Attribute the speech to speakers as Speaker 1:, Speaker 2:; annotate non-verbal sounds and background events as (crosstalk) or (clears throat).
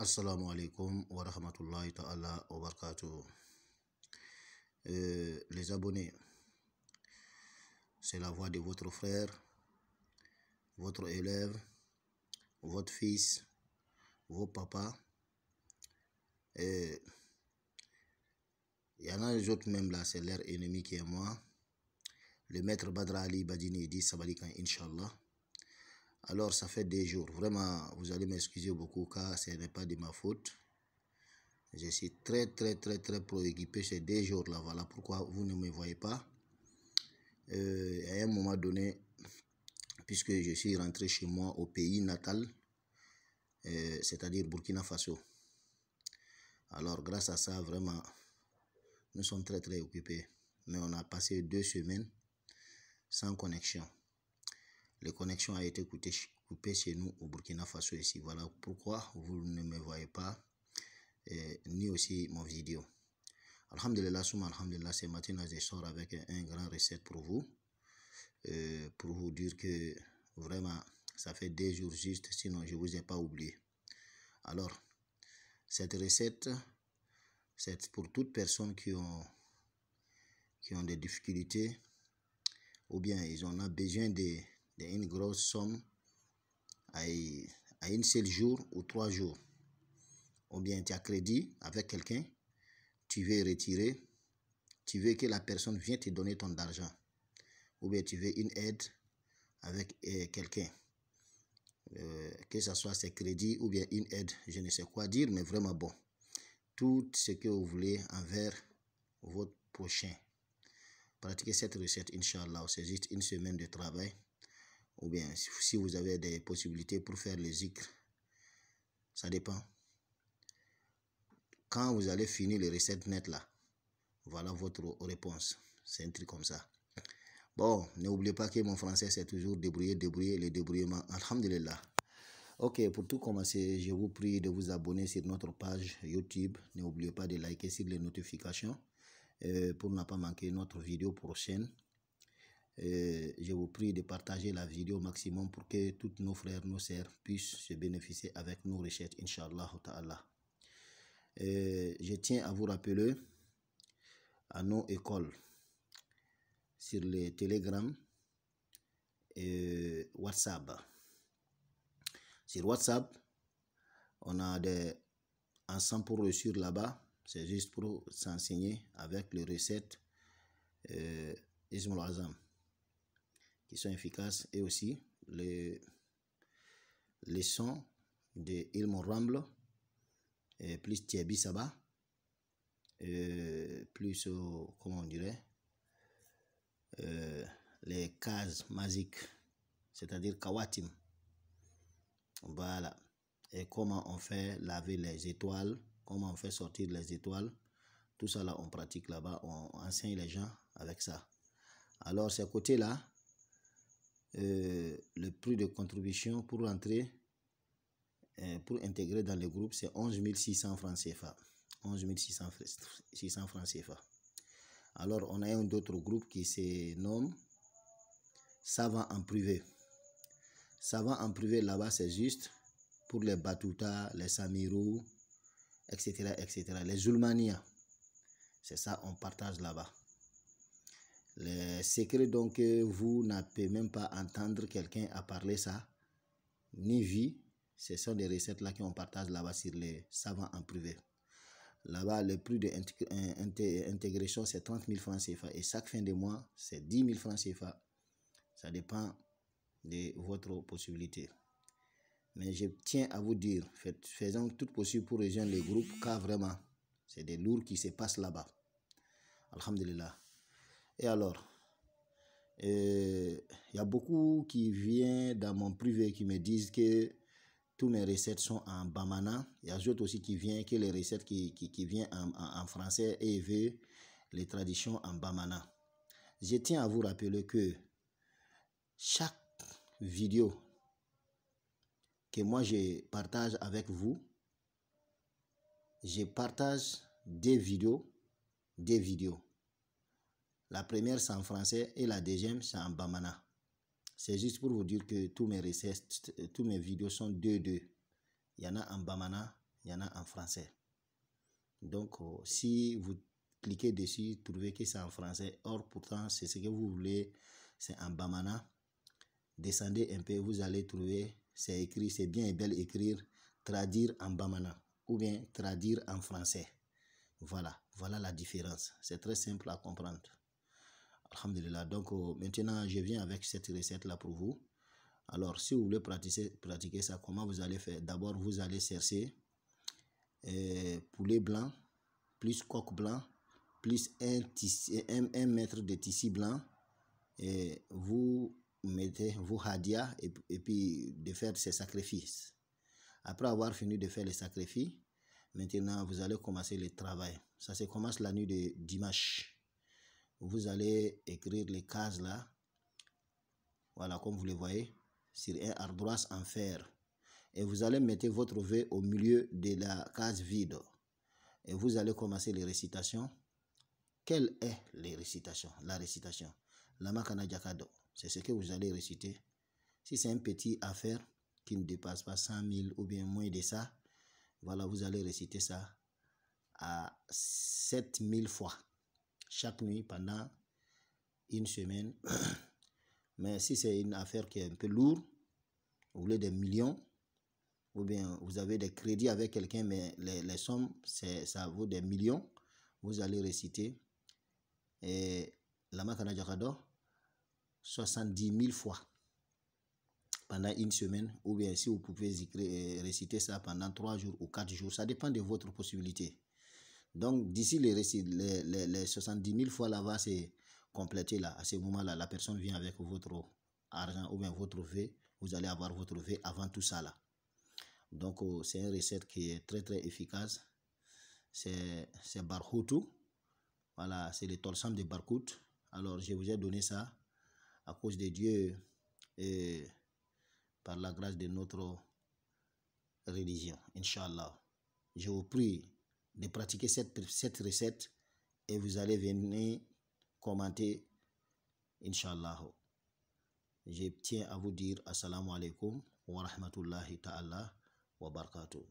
Speaker 1: assalamu alaikum wa rahmatullahi ta'ala wa barakatuh euh, les abonnés c'est la voix de votre frère votre élève votre fils vos papas il y en a les autres même là c'est leur ennemi qui est moi le maître Badra Ali Badini dit Sabalikan Inch'Allah alors, ça fait des jours. Vraiment, vous allez m'excuser beaucoup car ce n'est pas de ma faute. Je suis très, très, très, très préoccupé ces deux jours-là. Voilà pourquoi vous ne me voyez pas. Euh, à un moment donné, puisque je suis rentré chez moi au pays natal, euh, c'est-à-dire Burkina Faso. Alors, grâce à ça, vraiment, nous sommes très, très occupés. Mais on a passé deux semaines sans connexion. Les connexions a été coupées chez nous au Burkina Faso ici. Voilà pourquoi vous ne me voyez pas, euh, ni aussi mon vidéo. Alhamdulillah, ce matin, je sors avec un, grand recette pour vous. Euh, pour vous dire que vraiment, ça fait deux jours juste, sinon je ne vous ai pas oublié. Alors, cette recette, c'est pour toutes personnes qui ont, qui ont des difficultés ou bien ils en ont besoin de, une grosse somme à, à une seule jour ou trois jours. Ou bien tu as crédit avec quelqu'un, tu veux retirer, tu veux que la personne vienne te donner ton argent. Ou bien tu veux une aide avec euh, quelqu'un. Euh, que ce soit ses crédits ou bien une aide, je ne sais quoi dire, mais vraiment bon. Tout ce que vous voulez envers votre prochain. Pratiquez cette recette, Inch'Allah. C'est juste une semaine de travail ou bien si vous avez des possibilités pour faire les zikr, ça dépend. Quand vous allez finir les recettes nettes là, voilà votre réponse. C'est un truc comme ça. Bon, n'oubliez pas que mon français c'est toujours débrouiller, débrouiller, le débrouillement. Alhamdulillah. Ok, pour tout commencer, je vous prie de vous abonner sur notre page YouTube. N'oubliez pas de liker sur les notifications euh, pour ne pas manquer notre vidéo prochaine je vous prie de partager la vidéo au maximum pour que tous nos frères, nos sœurs puissent se bénéficier avec nos recherches, Inch'Allah Je tiens à vous rappeler à nos écoles sur les Telegram et WhatsApp. Sur WhatsApp, on a des ensemble pour réussir là-bas. C'est juste pour s'enseigner avec les recettes euh, Azam qui sont efficaces et aussi les, les sons de Ilmo Ramble, et plus Thierry Saba, plus, comment on dirait, euh, les cases magiques, c'est-à-dire Kawatim. Voilà. Et comment on fait laver les étoiles, comment on fait sortir les étoiles. Tout ça là, on pratique là-bas, on enseigne les gens avec ça. Alors, ce côté-là, euh, le prix de contribution pour entrer, euh, pour intégrer dans le groupe, c'est 11 600 francs CFA. 11 600, francs CFA. Alors, on a un autre groupe qui se nomme Savant en privé. Savant en privé, là-bas, c'est juste pour les Batuta, les Samirou, etc., etc., les Zulmania. C'est ça, on partage là-bas. Le secret, donc vous n'avez même pas entendre quelqu'un à parler ça, ni vie, ce sont des recettes là qu'on partage là-bas sur les savants en privé. Là-bas, le prix de euh, intégration, c'est 30 000 francs CFA. Et chaque fin de mois, c'est 10 000 francs CFA. Ça dépend de votre possibilité. Mais je tiens à vous dire, faites, faisons tout possible pour rejoindre le groupe, car vraiment, c'est des lourds qui se passent là-bas. Alhamdulillah. Et alors Il y a beaucoup qui viennent dans mon privé qui me disent que toutes mes recettes sont en bamana. Il y a d'autres aussi qui viennent, que les recettes qui, qui, viennent en, français et les traditions en bamana. Je tiens à vous rappeler que chaque vidéo que moi je partage avec vous, je partage des vidéos, des vidéos. La première, c'est en français et la deuxième, c'est en bamana. C'est juste pour vous dire que tous mes recettes, euh, tous mes vidéos sont 2-2. Il y en a en bamana, il y en a en français. Donc, oh, si vous cliquez dessus, trouvez que c'est en français. Or, pourtant, c'est ce que vous voulez, c'est en bamana. Descendez un peu, vous allez trouver, c'est écrit, c'est bien et bel écrire, traduire en bamana ou bien traduire en français. Voilà, voilà la différence. C'est très simple à comprendre. Alhamdulillah. Donc, euh, maintenant, je viens avec cette recette-là pour vous. Alors, si vous voulez pratiquer, pratiquer ça, comment vous allez faire D'abord, vous allez chercher euh, poulet blanc, plus coq blanc, plus un, mètre de tissu blanc. Et vous mettez vos hadia et, puis de faire ces sacrifices. Après avoir fini de faire les sacrifices, maintenant, vous allez commencer le travail. Ça se commence la nuit de dimanche vous allez écrire les cases là. Voilà, comme vous le voyez, sur un ardoise en fer. Et vous allez mettre votre V au milieu de la case vide. Et vous allez commencer les récitations. Quelle est les récitations La récitation. Lamakana Jakado. C'est ce que vous allez réciter. Si c'est un petit affaire qui ne dépasse pas 100 000 ou bien moins de ça, voilà, vous allez réciter ça à 7000 fois chaque nuit pendant une semaine. (clears throat) Mais si c'est une affaire qui est un peu lourde, vous voulez des millions, ou bien vous avez des crédits avec quelqu'un, mais les, les sommes, ça vaut des millions, vous allez réciter et la Makana 70 000 fois pendant une semaine, ou bien si vous pouvez réciter ça pendant 3 jours ou 4 jours, ça dépend de votre possibilité. Donc d'ici les, les, les, les 70 000 fois là-bas, c'est complété là. À ce moment-là, la personne vient avec votre argent ou bien votre V. Vous allez avoir votre V avant tout ça là. Donc oh, c'est une recette qui est très très efficace. C'est Barhutu. Voilà, c'est le torsam de Barkout. Alors je vous ai donné ça à cause de Dieu et par la grâce de notre religion. Inch'Allah. Je vous prie de pratiquer cette, cette recette et vous allez venir commenter, Inch'Allah. Je tiens à vous dire Assalamu alaikum wa rahmatullahi ta'ala wa barakatuh.